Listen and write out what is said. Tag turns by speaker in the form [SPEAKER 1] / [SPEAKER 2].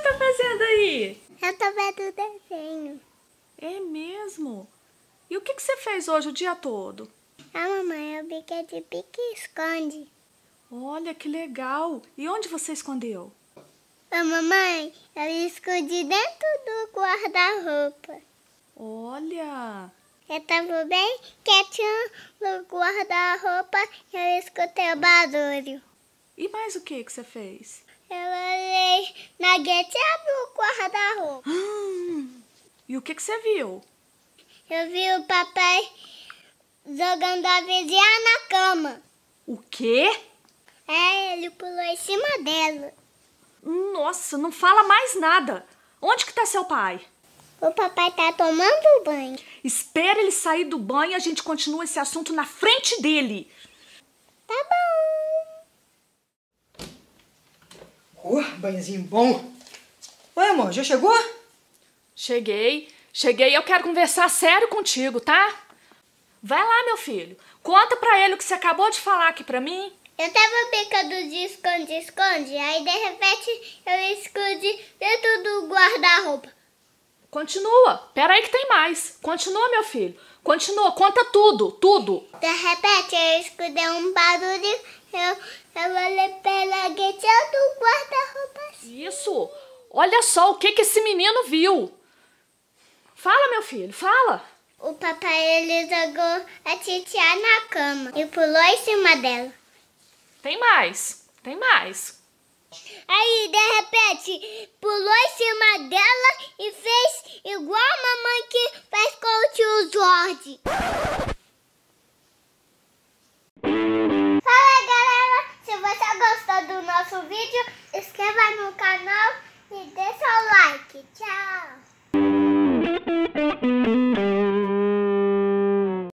[SPEAKER 1] tá fazendo aí? Eu tô vendo desenho. É mesmo? E o que, que você fez hoje o dia todo? Ah, mamãe, eu brinquei de pique-esconde. Olha, que legal. E onde você escondeu? Ah, mamãe, eu escondi dentro do guarda-roupa. Olha! Eu tava bem quietinho no guarda-roupa e eu escutei o barulho. E mais o que que você fez? Eu olhei na guete e abri o guarda-roupa. Ah, e o que, que você viu? Eu vi o papai jogando a vizinha na cama. O quê? É, ele pulou em cima dela. Nossa, não fala mais nada. Onde que tá seu pai? O papai tá tomando banho. Espera ele sair do banho e a gente continua esse assunto na frente dele. Tá bom. banhozinho bom. Oi, amor, já chegou? Cheguei. Cheguei eu quero conversar sério contigo, tá? Vai lá, meu filho. Conta pra ele o que você acabou de falar aqui pra mim. Eu tava brincando de esconde-esconde, aí de repente eu escondi dentro do guarda-roupa. Continua. Pera aí que tem mais. Continua, meu filho. Continua. Conta tudo, tudo. De repente eu escondi um barulho, eu, eu olhei pela gueteando Olha só o que, que esse menino viu. Fala, meu filho, fala. O papai ele jogou a titia na cama e pulou em cima dela. Tem mais, tem mais. Aí, de repente, pulou em cima dela e fez igual a mamãe que faz com o tio Jorge. Fala, galera! Se você gostou do nosso vídeo,